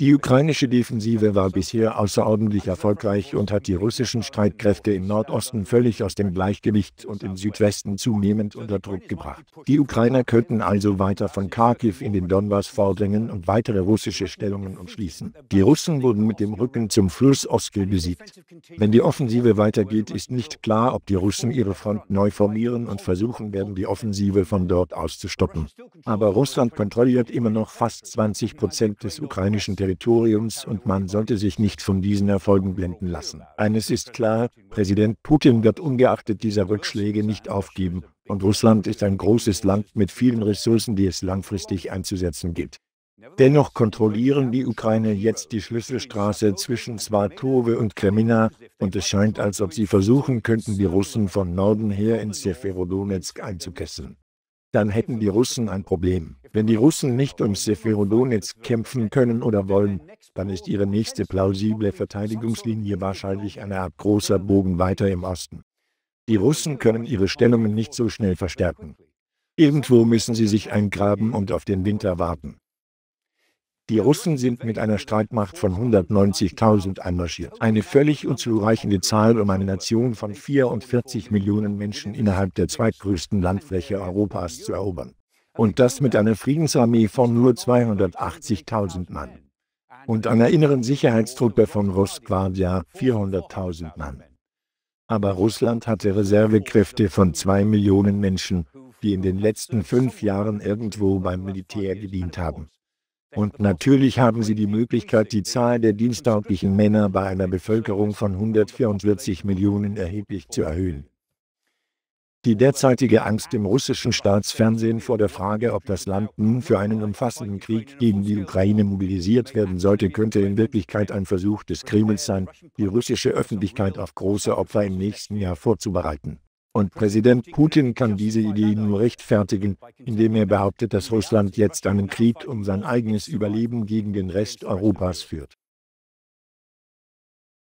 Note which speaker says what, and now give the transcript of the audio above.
Speaker 1: Die ukrainische Defensive war bisher außerordentlich erfolgreich und hat die russischen Streitkräfte im Nordosten völlig aus dem Gleichgewicht und im Südwesten zunehmend unter Druck gebracht. Die Ukrainer könnten also weiter von Kharkiv in den Donbass vordringen und weitere russische Stellungen umschließen. Die Russen wurden mit dem Rücken zum Fluss Oskil besiegt. Wenn die Offensive weitergeht, ist nicht klar, ob die Russen ihre Front neu formieren und versuchen werden, die Offensive von dort aus zu stoppen. Aber Russland kontrolliert immer noch fast 20 Prozent des ukrainischen Territoriums und man sollte sich nicht von diesen Erfolgen blenden lassen. Eines ist klar, Präsident Putin wird ungeachtet dieser Rückschläge nicht aufgeben und Russland ist ein großes Land mit vielen Ressourcen, die es langfristig einzusetzen gilt. Dennoch kontrollieren die Ukraine jetzt die Schlüsselstraße zwischen Svatove und Kremina und es scheint, als ob sie versuchen könnten, die Russen von Norden her in Severodonetsk einzukesseln dann hätten die Russen ein Problem. Wenn die Russen nicht um Severodonetsk kämpfen können oder wollen, dann ist ihre nächste plausible Verteidigungslinie wahrscheinlich eine Art großer Bogen weiter im Osten. Die Russen können ihre Stellungen nicht so schnell verstärken. Irgendwo müssen sie sich eingraben und auf den Winter warten. Die Russen sind mit einer Streitmacht von 190.000 einmarschiert. Eine völlig unzureichende Zahl, um eine Nation von 44 Millionen Menschen innerhalb der zweitgrößten Landfläche Europas zu erobern. Und das mit einer Friedensarmee von nur 280.000 Mann. Und einer inneren Sicherheitstruppe von Rosgvardia 400.000 Mann. Aber Russland hatte Reservekräfte von zwei Millionen Menschen, die in den letzten fünf Jahren irgendwo beim Militär gedient haben. Und natürlich haben sie die Möglichkeit, die Zahl der dienstauglichen Männer bei einer Bevölkerung von 144 Millionen erheblich zu erhöhen. Die derzeitige Angst im russischen Staatsfernsehen vor der Frage, ob das Land nun für einen umfassenden Krieg gegen die Ukraine mobilisiert werden sollte, könnte in Wirklichkeit ein Versuch des Kremls sein, die russische Öffentlichkeit auf große Opfer im nächsten Jahr vorzubereiten. Und Präsident Putin kann diese Idee nur rechtfertigen, indem er behauptet, dass Russland jetzt einen Krieg um sein eigenes Überleben gegen den Rest Europas führt.